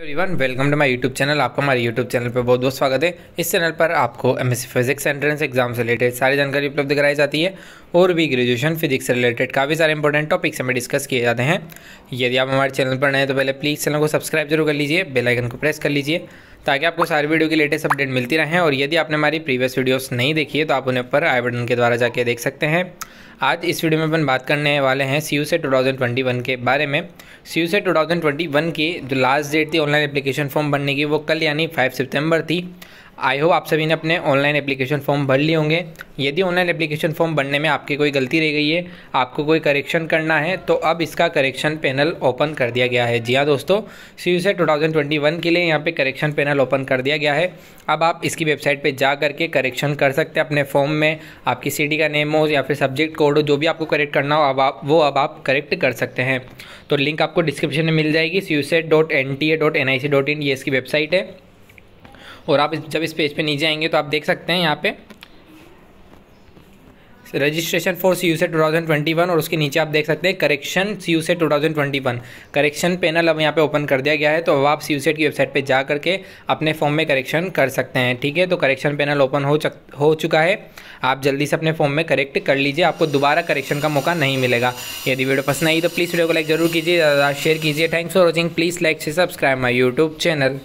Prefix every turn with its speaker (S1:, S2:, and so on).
S1: everyone welcome to my YouTube channel आपका हमारे YouTube channel पर बहुत बहुत स्वागत है इस चैनल पर आपको एमएससी फिजिक्स एंट्रेंस एग्जाम से रिलेटेड सारी जानकारी उपलब्ध कराई जाती है और भी ग्रेजुएशन फिजिक्स से रिलेटेड काफ़ी सारे इंपॉर्टेंट टॉपिक्स हमें डिस्कस किए जाते हैं यदि आप हमारे चैनल पर नए तो पहले प्लीज़ चैनल को सब्सक्राइब जरूर कर लीजिए बेलाइकन को प्रेस कर लीजिए ताकि आपको सारी वीडियो की लेटेस्ट अपडेट मिलती रहे और यदि आपने हमारी प्रीवियस वीडियोस नहीं देखी है तो आप उन्हें पर आई बटन के द्वारा जाके देख सकते हैं आज इस वीडियो में अपन बात करने वाले हैं सी से 2021 के बारे में सी से 2021 की जो लास्ट डेट थी ऑनलाइन एप्लीकेशन फॉर्म भरने की वो कल यानी 5 सितंबर थी आई होप आप सभी ने अपने ऑनलाइन एप्लीकेशन फॉर्म भर लिए होंगे यदि ऑनलाइन एप्लीकेशन फॉर्म भरने में आपकी कोई गलती रह गई है आपको कोई करेक्शन करना है तो अब इसका करेक्शन पैनल ओपन कर दिया गया है जी हाँ दोस्तों सी से वन के लिए यहाँ पे करेक्शन पैनल ओपन कर दिया गया है अब आप इसकी वेबसाइट पर जा करके करेक्शन कर सकते हैं अपने फॉर्म में आपकी डी का नेम हो या फिर सब्जेक्ट कोड हो जो भी आपको करेक्ट करना हो अब आप वो अब आप करेक्ट कर सकते हैं तो लिंक आपको डिस्क्रिप्शन में मिल जाएगी सी ये इसकी वेबसाइट है और आप जब इस पेज पे नीचे आएंगे तो आप देख सकते हैं यहाँ पे रजिस्ट्रेशन फॉर सी यू से टू थाउजेंड ट्वेंटी वन और उसके नीचे आप देख सकते हैं करेक्शन सी यू से two thousand twenty one correction panel अब यहाँ पे ओपन कर दिया गया है तो अब आप सी यू सेट की वेबसाइट पे जा करके अपने फॉर्म में करेक्शन कर सकते हैं ठीक है तो करेक्शन पैनल ओपन हो चक हो चुका है आप जल्दी से अपने फॉर्म में करेक्ट कर लीजिए आपको दोबारा करेक्शन का मौका नहीं मिलेगा यदि वीडियो पसंद आई तो प्लीज़ वीडियो को लाइक जरूर कीजिए शेयर कीजिए thanks for watching please like से सब्सक्राइब माई यूट्यूब चैनल